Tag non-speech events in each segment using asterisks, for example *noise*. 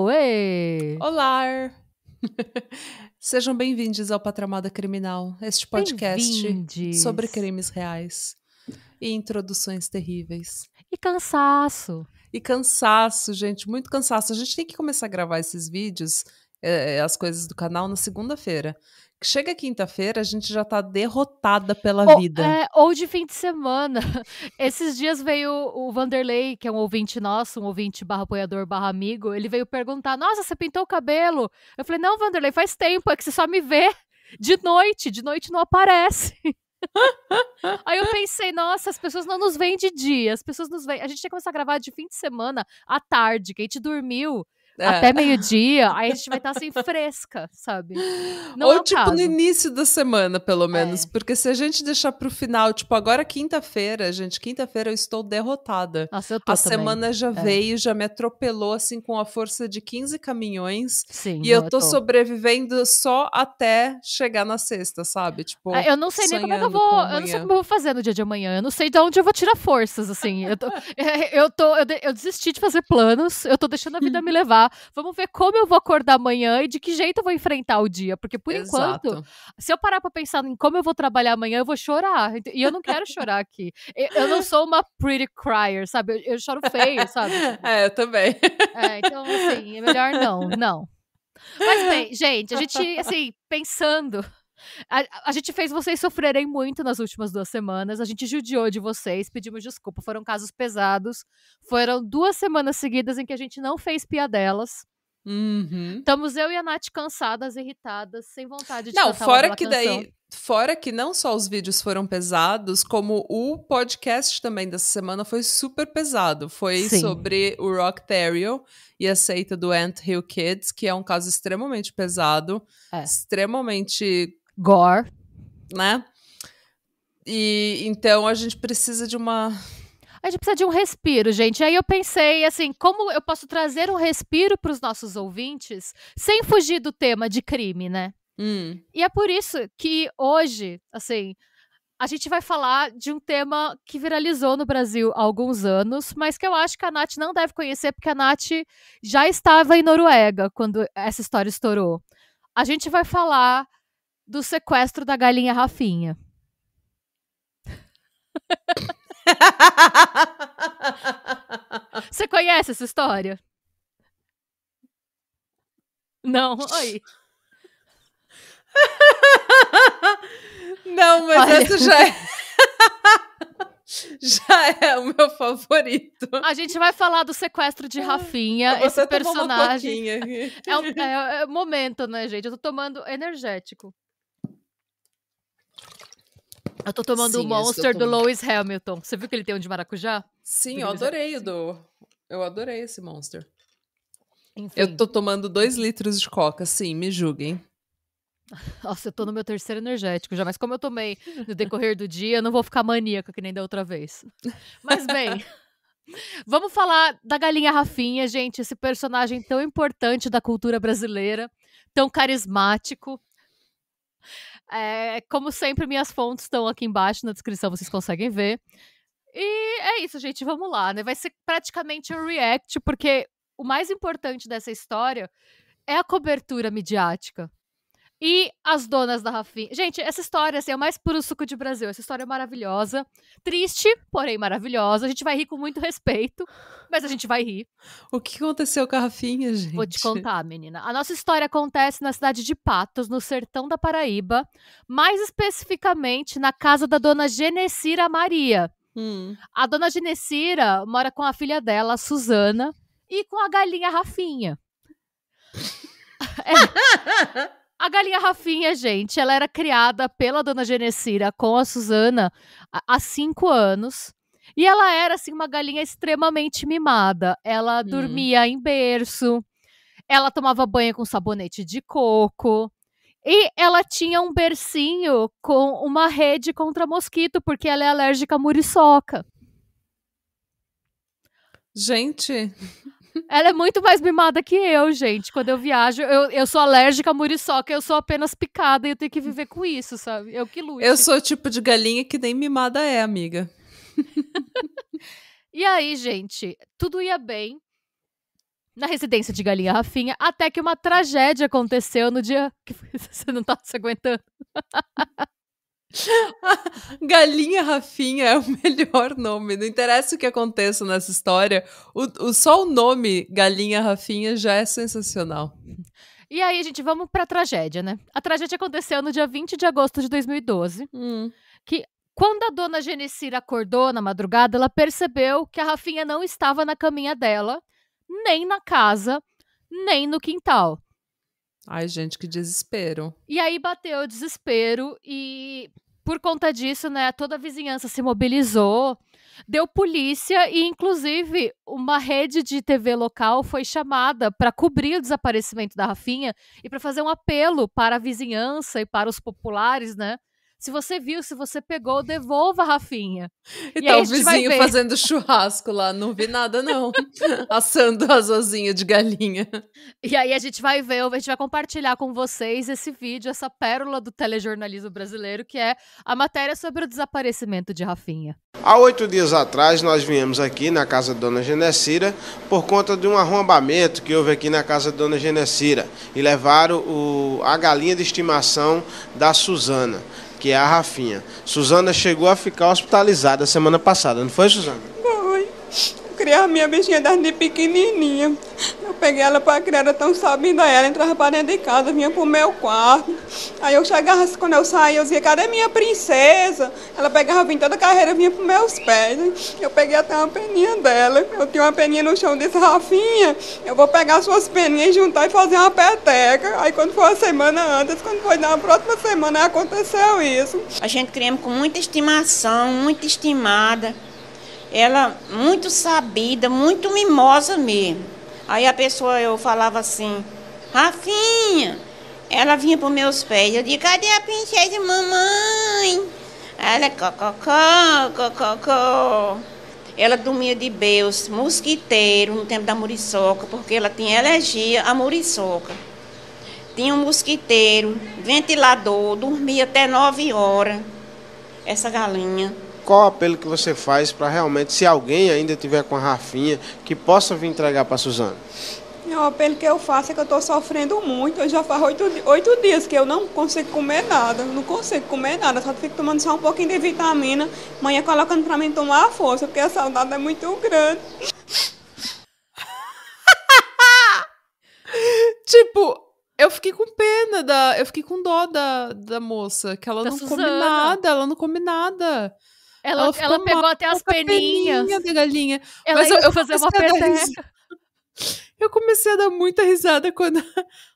Oi! Olá! *laughs* Sejam bem-vindos ao Patramada Criminal, este podcast sobre crimes reais e introduções terríveis. E cansaço. E cansaço, gente, muito cansaço. A gente tem que começar a gravar esses vídeos, é, as coisas do canal, na segunda-feira. Chega quinta-feira, a gente já tá derrotada pela ou, vida. É, ou de fim de semana. *laughs* Esses dias veio o Vanderlei, que é um ouvinte nosso, um ouvinte barra apoiador barra amigo, ele veio perguntar, nossa, você pintou o cabelo? Eu falei, não, Vanderlei, faz tempo, é que você só me vê de noite, de noite não aparece. *laughs* Aí eu pensei, nossa, as pessoas não nos veem de dia, as pessoas nos veem. A gente tinha começado começar a gravar de fim de semana à tarde, que a gente dormiu é. até meio-dia, aí a gente vai estar tá, assim fresca, sabe? Não é Ou é tipo caso. no início da semana, pelo é. menos, é. porque se a gente deixar pro final, tipo agora é quinta-feira, gente, quinta-feira eu estou derrotada. Nossa, eu tô a também. semana já veio, já me atropelou assim com a força de 15 caminhões. Sim, e eu tô, eu tô, sobrevivendo só até chegar na sexta, sabe? Tipo, ah, eu não sei nem como é que eu vou, eu não sei como eu vou fazer no dia de amanhã. Eu não sei de onde eu vou tirar forças assim. Eu tô *laughs* eu tô eu, eu desisti de fazer planos, eu tô deixando a vida *laughs* me levar. Vamos ver como eu vou acordar amanhã e de que jeito eu vou enfrentar o dia. Porque por Exato. enquanto, se eu parar pra pensar em como eu vou trabalhar amanhã, eu vou chorar. E eu não quero chorar aqui. Eu não sou uma pretty crier, sabe? Eu, eu choro feio, sabe? *laughs* é, eu também. É, então, assim, é melhor não, não. Mas bem, gente, a gente, *laughs* assim, pensando a, a, gente fez vocês sofrerem muito nas últimas duas semanas. A gente judiou de vocês, pedimos desculpa. Foram casos pesados. Foram duas semanas seguidas em que a gente não fez piadelas. Uhum. Estamos eu e a Nath cansadas, irritadas, sem vontade de Não, fora que canção. daí. Fora que não só os vídeos foram pesados, como o podcast também dessa semana foi super pesado. Foi Sim. sobre o Rock Terrio e a seita do Ant Hill Kids, que é um caso extremamente pesado, é. extremamente Gore. Né? E então a gente precisa de uma. A gente precisa de um respiro, gente. Aí eu pensei assim, como eu posso trazer um respiro para os nossos ouvintes sem fugir do tema de crime, né? Hum. E é por isso que hoje, assim, a gente vai falar de um tema que viralizou no Brasil há alguns anos, mas que eu acho que a Nath não deve conhecer, porque a Nath já estava em Noruega quando essa história estourou. A gente vai falar do sequestro da galinha Rafinha. Você conhece essa história? Não, oi. Não, mas Olha... essa já é... *laughs* já é o meu favorito. A gente vai falar do sequestro de Rafinha, esse personagem. é, um, é, é momento, né, gente? Eu tô tomando energético. Eu tô tomando Sim, é o Monster do Lewis Hamilton. Você viu que ele tem um de maracujá? Sim, eu adorei o do. Eu adorei esse Monster. Enfim. Eu tô tomando dois litros de coca, sim, me julguem. *laughs* Nossa, eu tô no meu terceiro energético já, mas como eu tomei no decorrer do dia, eu não vou ficar maníaca que nem da outra vez. Mas bem, *laughs* vamos falar da galinha Rafinha, gente, esse personagem tão importante da cultura brasileira, tão carismático. É, como sempre, minhas fontes estão aqui embaixo na descrição, vocês conseguem ver. E é isso, gente, vamos lá, né? Vai ser praticamente um react, porque o mais importante dessa história é a cobertura midiática. E as donas da Rafinha. Gente, essa história assim, é o mais puro suco de Brasil. Essa história é maravilhosa. Triste, porém maravilhosa. A gente vai rir com muito respeito, mas a gente vai rir. O que aconteceu com a Rafinha, gente? Vou te contar, menina. A nossa história acontece na cidade de Patos, no sertão da Paraíba. Mais especificamente na casa da dona Genesira Maria. Hum. A dona Genesira mora com a filha dela, a Suzana, e com a galinha Rafinha. *laughs* é. A galinha Rafinha, gente, ela era criada pela dona Genesira com a Suzana há cinco anos. E ela era, assim, uma galinha extremamente mimada. Ela hum. dormia em berço, ela tomava banho com sabonete de coco. E ela tinha um bercinho com uma rede contra mosquito, porque ela é alérgica à muriçoca. Gente. Ela é muito mais mimada que eu, gente. Quando eu viajo, eu, eu sou alérgica a muriçoca, eu sou apenas picada e eu tenho que viver com isso, sabe? Eu que luto. Eu sou o tipo de galinha que nem mimada é, amiga. *laughs* e aí, gente, tudo ia bem na residência de Galinha Rafinha, até que uma tragédia aconteceu no dia que *laughs* você não tá se aguentando. *laughs* *laughs* Galinha Rafinha é o melhor nome. Não interessa o que aconteça nessa história, o, o só o nome Galinha Rafinha já é sensacional. E aí, gente, vamos pra tragédia, né? A tragédia aconteceu no dia 20 de agosto de 2012. Hum. Que quando a dona Genesira acordou na madrugada, ela percebeu que a Rafinha não estava na caminha dela, nem na casa, nem no quintal. Ai, gente, que desespero. E aí bateu o desespero e por conta disso, né, toda a vizinhança se mobilizou, deu polícia e inclusive uma rede de TV local foi chamada para cobrir o desaparecimento da Rafinha e para fazer um apelo para a vizinhança e para os populares, né, se você viu, se você pegou, devolva, Rafinha. E, e tá o vizinho fazendo churrasco lá, não vi nada não. *laughs* Assando asozinho de galinha. E aí a gente vai ver, a gente vai compartilhar com vocês esse vídeo, essa pérola do telejornalismo brasileiro, que é a matéria sobre o desaparecimento de Rafinha. Há oito dias atrás, nós viemos aqui na casa da dona Genesira por conta de um arrombamento que houve aqui na casa da dona Genesira. e levaram o, a galinha de estimação da Suzana que é a Rafinha. Suzana chegou a ficar hospitalizada semana passada, não foi, Suzana? Foi. Eu criava minha bichinha desde pequenininha peguei ela para criar, era tão sabida ela, entrava para dentro de casa, vinha pro meu quarto. Aí eu chegava, quando eu saía, eu dizia, cadê minha princesa? Ela pegava, vinha toda a carreira, vinha pros meus pés. Eu peguei até uma peninha dela. Eu tinha uma peninha no chão, disse, Rafinha, eu vou pegar suas peninhas, juntar e fazer uma peteca. Aí quando foi uma semana antes, quando foi na próxima semana, aconteceu isso. A gente criamos com muita estimação, muito estimada. Ela muito sabida, muito mimosa mesmo. Aí a pessoa, eu falava assim, Rafinha, ela vinha para meus pés. Eu digo, cadê a princesa de mamãe? Ela, cococó, cococó. Ela dormia de beus, mosquiteiro, no tempo da muriçoca, porque ela tinha alergia à muriçoca. Tinha um mosquiteiro, ventilador, dormia até nove horas, essa galinha qual o apelo que você faz para realmente, se alguém ainda tiver com a Rafinha, que possa vir entregar para a Suzana? O apelo que eu faço é que eu estou sofrendo muito. Eu já faz oito, oito dias que eu não consigo comer nada. Não consigo comer nada. Só fico tomando só um pouquinho de vitamina. Manhã colocando para mim tomar a força, porque a saudade é muito grande. *laughs* tipo, eu fiquei com pena da. Eu fiquei com dó da, da moça, que ela da não Suzana. come nada, ela não come nada. Ela, ela, ela pegou até as peninhas. Peninha da galinha. Ela Mas eu, eu fazer uma peteca. Eu comecei a dar muita risada quando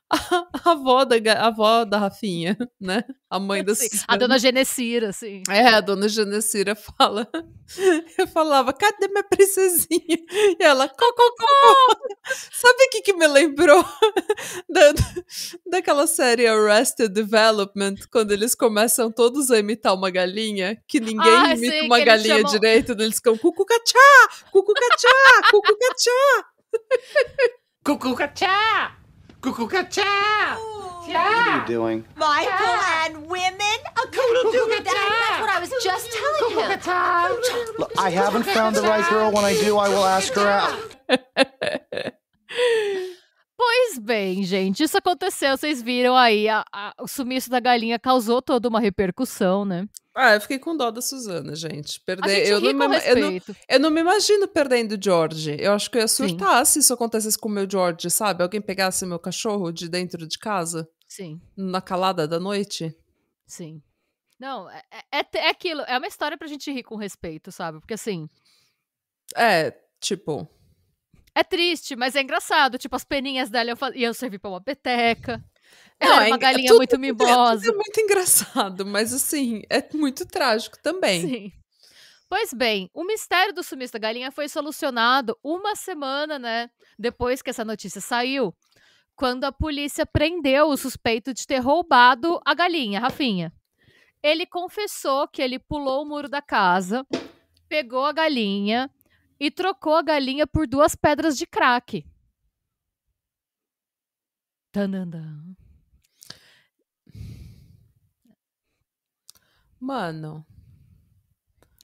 a, *laughs* a avó, da, a avó da Rafinha, né? A mãe da A dona Genecira, assim. É, a dona Genecira fala. *laughs* Eu falava, cadê minha princesinha? E ela, cococó! *laughs* Sabe o que, que me lembrou? Da, daquela série Arrested Development, quando eles começam todos a imitar uma galinha, que ninguém ah, imita sim, uma galinha chamam... direito, eles ficam cucucachá, cucucachá, cucucachá. Cucucachá! Kukuka cha! What are you doing? Michael ah. and women? A coodle doo That's what I was just telling him. Look, I haven't found the right girl. When I do, I will ask her out. *laughs* Pois bem, gente, isso aconteceu, vocês viram aí, a, a, o sumiço da galinha causou toda uma repercussão, né? Ah, eu fiquei com dó da Suzana, gente. Perder, eu, não me, eu, não, eu, não me, imagino perdendo o George. Eu acho que eu ia surtar Sim. se isso acontecesse com o meu George, sabe? Alguém pegasse meu cachorro de dentro de casa. Sim. Na calada da noite. Sim. Não, é, é, é, é aquilo. É uma história pra gente rir com respeito, sabe? Porque assim. É, tipo. É triste, mas é engraçado. Tipo, as peninhas dela eu fal... e eu servi pra uma peteca. Ela não, é uma galinha é, tudo, muito é mimosa. É, é muito engraçado, mas assim, é muito trágico também. Sim. Pois bem, o mistério do sumiço da galinha foi solucionado uma semana, né, depois que essa notícia saiu, quando a polícia prendeu o suspeito de ter roubado a galinha, Rafinha. Ele confessou que ele pulou o muro da casa, pegou a galinha e trocou a galinha por duas pedras de crack. Tanandã. Mano.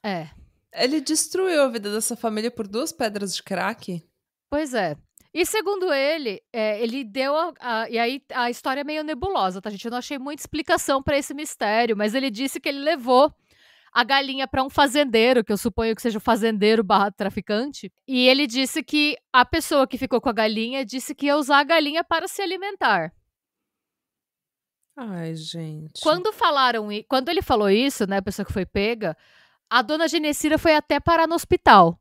É. Ele destruiu a vida dessa família por duas pedras de crack? Pois é. E segundo ele, é, ele deu. A, a, e aí a história é meio nebulosa, tá, gente? Eu não achei muita explicação para esse mistério, mas ele disse que ele levou a galinha para um fazendeiro, que eu suponho que seja o fazendeiro barra traficante. E ele disse que a pessoa que ficou com a galinha disse que ia usar a galinha para se alimentar. Ai, gente. Quando falaram, quando ele falou isso, né, a pessoa que foi pega, a dona Genecira foi até parar no hospital.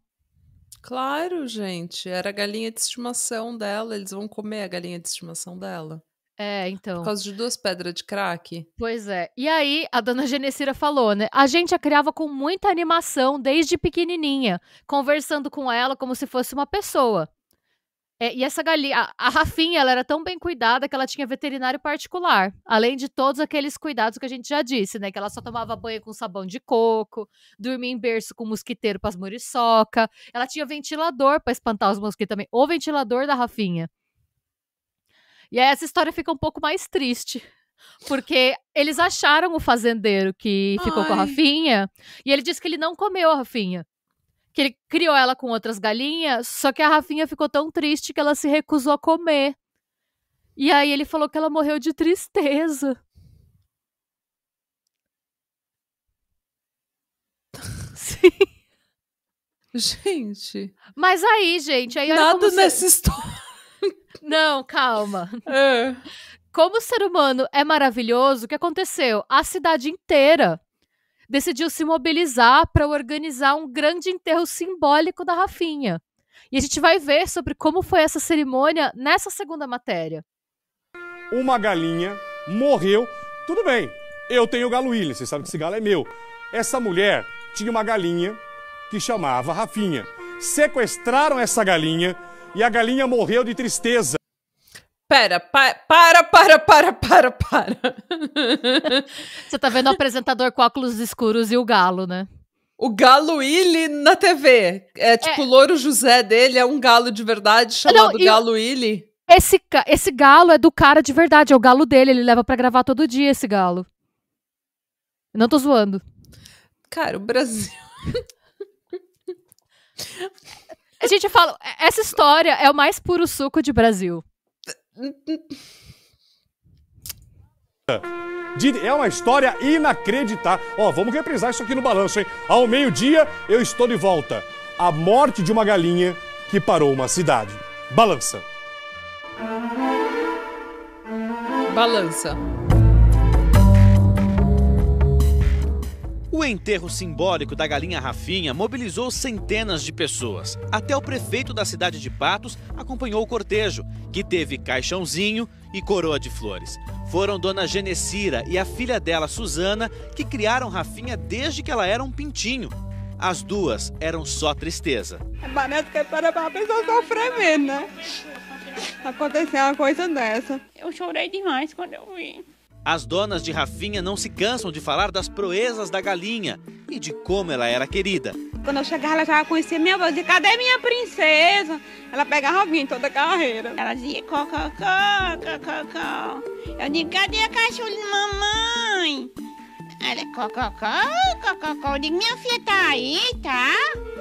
Claro, gente, era a galinha de estimação dela, eles vão comer a galinha de estimação dela. É, então. Por causa de duas pedras de crack. Pois é. E aí, a dona Genesira falou, né? A gente a criava com muita animação desde pequenininha, conversando com ela como se fosse uma pessoa. É, e essa galinha, a, a Rafinha, ela era tão bem cuidada que ela tinha veterinário particular. Além de todos aqueles cuidados que a gente já disse, né? Que ela só tomava banho com sabão de coco, dormia em berço com mosquiteiro para as muriçoca. Ela tinha ventilador para espantar os mosquitos também. O ventilador da Rafinha. E aí essa história fica um pouco mais triste. Porque eles acharam o fazendeiro que ficou Ai. com a Rafinha. E ele disse que ele não comeu a Rafinha. Que ele criou ela com outras galinhas. Só que a Rafinha ficou tão triste que ela se recusou a comer. E aí ele falou que ela morreu de tristeza. *laughs* Sim. Gente. Mas aí, gente, aí nada nessa história. Não, calma. É. Como o ser humano é maravilhoso, o que aconteceu? A cidade inteira decidiu se mobilizar para organizar um grande enterro simbólico da Rafinha. E a gente vai ver sobre como foi essa cerimônia nessa segunda matéria. Uma galinha morreu. Tudo bem, eu tenho galo William, vocês sabem que esse galo é meu. Essa mulher tinha uma galinha que chamava Rafinha. Sequestraram essa galinha e a galinha morreu de tristeza. Pera, pa para, para, para, para, para. Você tá vendo o apresentador com óculos escuros e o galo, né? O galo Willy na TV. É tipo, é. o louro José dele é um galo de verdade ah, chamado Não, galo Willy. Esse, esse galo é do cara de verdade, é o galo dele, ele leva para gravar todo dia esse galo. Não tô zoando. Cara, o Brasil. *laughs* A gente fala, é, essa história é o mais puro suco de Brasil. É uma história inacreditável. Ó, oh, vamos reprisar isso aqui no balanço, hein? Ao meio-dia, eu estou de volta. A morte de uma galinha que parou uma cidade. Balança. Balança. O enterro simbólico da galinha Rafinha mobilizou centenas de pessoas. Até o prefeito da cidade de Patos acompanhou o cortejo, que teve caixãozinho e coroa de flores. Foram dona Genesira e a filha dela, Suzana, que criaram Rafinha desde que ela era um pintinho. As duas eram só tristeza. Parece é que para a pessoa sofrer mesmo, né? Aconteceu uma coisa dessa. Eu chorei demais quando eu vi. As donas de Rafinha não se cansam de falar das proezas da galinha e de como ela era querida. Quando eu chegava, ela já conhecia minha voz, dizia, cadê minha princesa? Ela pegava vinho toda a carreira. Ela dizia, cocô, cocô. Eu digo, cadê a cachorro de mamãe? Ela, cococó, cococó. Eu digo, minha filha tá aí, tá?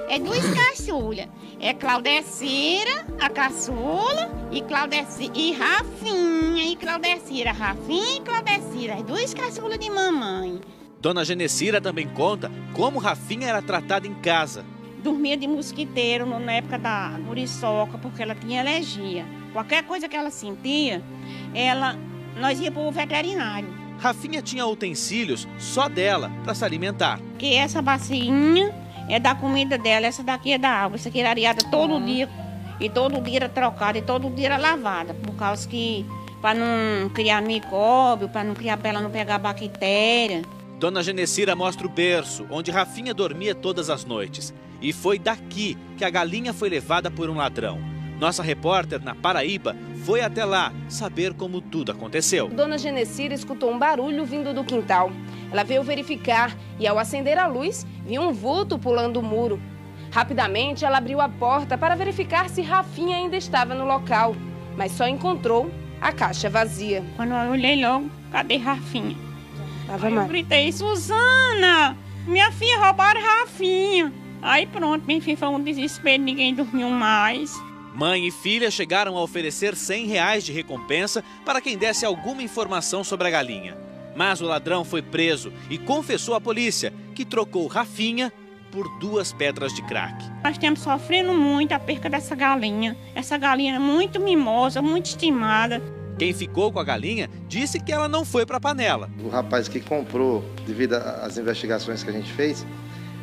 É duas caçulas. É Claudecira, a caçula, e Claudecira, e Rafinha, e Claudecira, Rafinha e Claudecira. As duas caçulas de mamãe. Dona Genecira também conta como Rafinha era tratada em casa. Dormia de mosquiteiro na época da muriçoca, porque ela tinha alergia. Qualquer coisa que ela sentia, ela nós ia para o veterinário. Rafinha tinha utensílios só dela para se alimentar. Que essa bacinha é da comida dela, essa daqui é da água, essa aqui era é areada todo uhum. dia. E todo dia era trocada e todo dia era lavada, por causa que para não criar micróbio, para não criar para ela não pegar bactéria. Dona Genecira mostra o berço onde Rafinha dormia todas as noites. E foi daqui que a galinha foi levada por um ladrão. Nossa repórter na Paraíba foi até lá saber como tudo aconteceu. Dona Genesira escutou um barulho vindo do quintal. Ela veio verificar e, ao acender a luz, viu um vulto pulando o muro. Rapidamente, ela abriu a porta para verificar se Rafinha ainda estava no local, mas só encontrou a caixa vazia. Quando eu olhei logo, cadê Rafinha? Aí eu gritei, Suzana, minha filha roubaram Rafinha. Aí pronto, minha filha foi um desespero, ninguém dormiu mais. Mãe e filha chegaram a oferecer 100 reais de recompensa para quem desse alguma informação sobre a galinha. Mas o ladrão foi preso e confessou à polícia que trocou Rafinha por duas pedras de crack. Nós estamos sofrendo muito a perca dessa galinha. Essa galinha é muito mimosa, muito estimada. Quem ficou com a galinha disse que ela não foi para a panela. O rapaz que comprou, devido às investigações que a gente fez,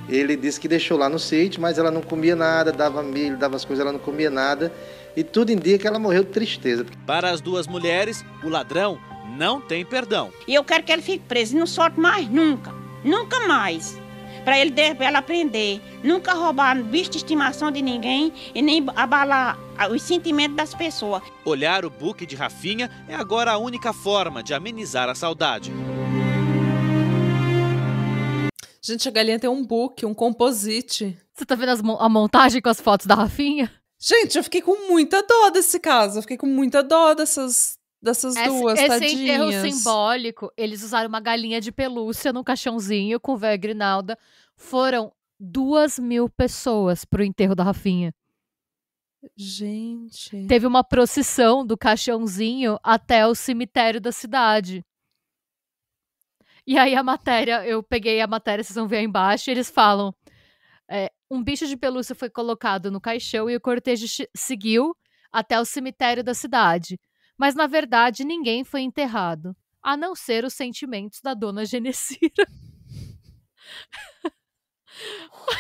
ele disse que deixou lá no sítio, mas ela não comia nada, dava milho, dava as coisas, ela não comia nada. E tudo indica que ela morreu de tristeza. Para as duas mulheres, o ladrão não tem perdão. E eu quero que ele fique preso e não sorte mais nunca. Nunca mais. Para ele ela aprender. Nunca roubar bicho de estimação de ninguém e nem abalar os sentimentos das pessoas. Olhar o buque de Rafinha é agora a única forma de amenizar a saudade. Gente, a galinha tem um book, um composite. Você tá vendo as, a montagem com as fotos da Rafinha? Gente, eu fiquei com muita dó desse caso. Eu fiquei com muita dó dessas, dessas esse, duas, esse tadinhas. Esse enterro simbólico, eles usaram uma galinha de pelúcia no caixãozinho com o Grinalda. Foram duas mil pessoas pro enterro da Rafinha. Gente. Teve uma procissão do caixãozinho até o cemitério da cidade. E aí a matéria, eu peguei a matéria, vocês vão ver aí embaixo, e eles falam: é, um bicho de pelúcia foi colocado no caixão e o cortejo seguiu até o cemitério da cidade. Mas na verdade ninguém foi enterrado, a não ser os sentimentos da dona Genesira. *laughs*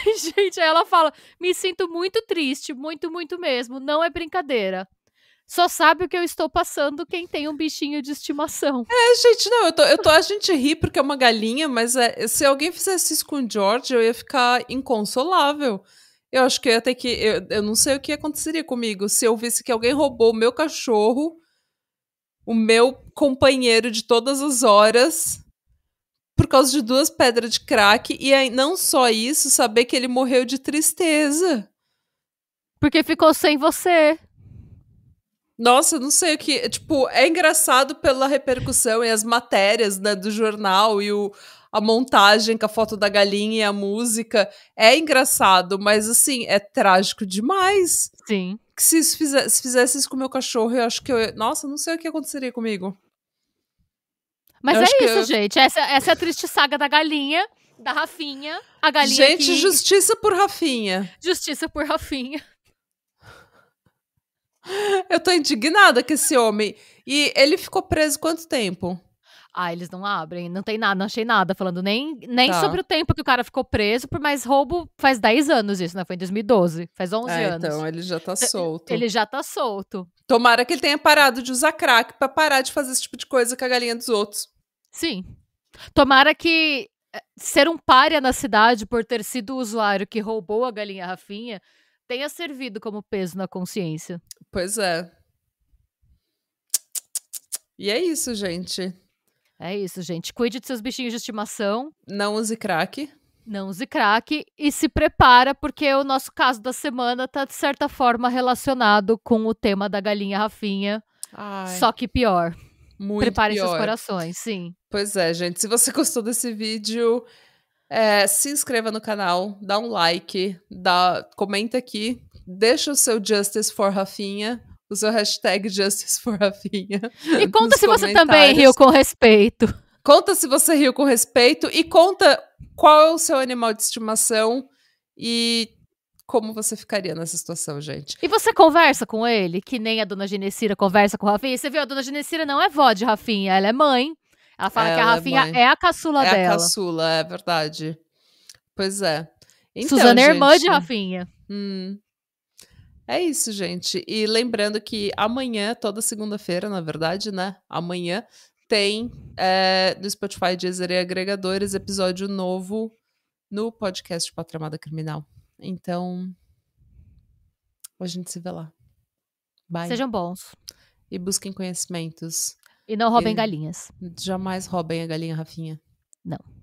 Ai, gente, aí ela fala: me sinto muito triste, muito, muito mesmo, não é brincadeira. Só sabe o que eu estou passando quem tem um bichinho de estimação. É, gente, não, eu tô, eu tô a gente ri porque é uma galinha, mas é, se alguém fizesse isso com o George, eu ia ficar inconsolável. Eu acho que eu ia ter que. Eu, eu não sei o que aconteceria comigo se eu visse que alguém roubou o meu cachorro, o meu companheiro de todas as horas, por causa de duas pedras de crack, e aí, não só isso, saber que ele morreu de tristeza. Porque ficou sem você. Nossa, não sei o que. Tipo, é engraçado pela repercussão e as matérias né, do jornal e o, a montagem com a foto da galinha e a música. É engraçado, mas assim, é trágico demais. Sim. Que se, se fizesse isso com o meu cachorro, eu acho que eu. Nossa, não sei o que aconteceria comigo. Mas eu é isso, eu... gente. Essa, essa é a triste saga da galinha, da Rafinha. A galinha. Gente, que... justiça por Rafinha. Justiça por Rafinha. *laughs* Eu tô indignada com esse homem. E ele ficou preso quanto tempo? Ah, eles não abrem, não tem nada, não achei nada falando nem, nem tá. sobre o tempo que o cara ficou preso por mais roubo. Faz 10 anos isso, né? Foi em 2012, faz 11 é, anos. Então, ele já tá é, solto. Ele já tá solto. Tomara que ele tenha parado de usar crack para parar de fazer esse tipo de coisa com a galinha dos outros. Sim. Tomara que eh, ser um párea na cidade por ter sido o usuário que roubou a galinha Rafinha tenha servido como peso na consciência. Pois é. E é isso, gente. É isso, gente. Cuide de seus bichinhos de estimação. Não use crack. Não use crack e se prepara, porque o nosso caso da semana tá, de certa forma, relacionado com o tema da galinha Rafinha. Ai. Só que pior. Muito Preparem pior. seus corações, sim. Pois é, gente. Se você *laughs* gostou desse vídeo, é, se inscreva no canal, dá um like, dá, comenta aqui, deixa o seu Justice for Rafinha, o seu hashtag *laughs* Justice for Rafinha. E conta se você também riu com respeito. Conta se você riu com respeito e conta qual é o seu animal de estimação e como você ficaria nessa situação, gente. E você conversa com ele, que nem a dona Genesira conversa com o Rafinha. Você viu, a dona Genesira não é vó de Rafinha, ela é mãe. Ela fala ela que a é Rafinha é, é, a caçula é dela. É a caçula, é verdade. Pois é. Então, Suzana é irmã de Rafinha. Hum, é isso, gente. E lembrando que amanhã, toda segunda-feira, na verdade, né? Amanhã tem é, no Spotify Deezer e agregadores episódio novo no podcast Pátria Amada Criminal. Então, a gente se vê lá. Bye. Sejam bons. E busquem conhecimentos. E não roubem galinhas. Jamais roubem a galinha, Rafinha. Não.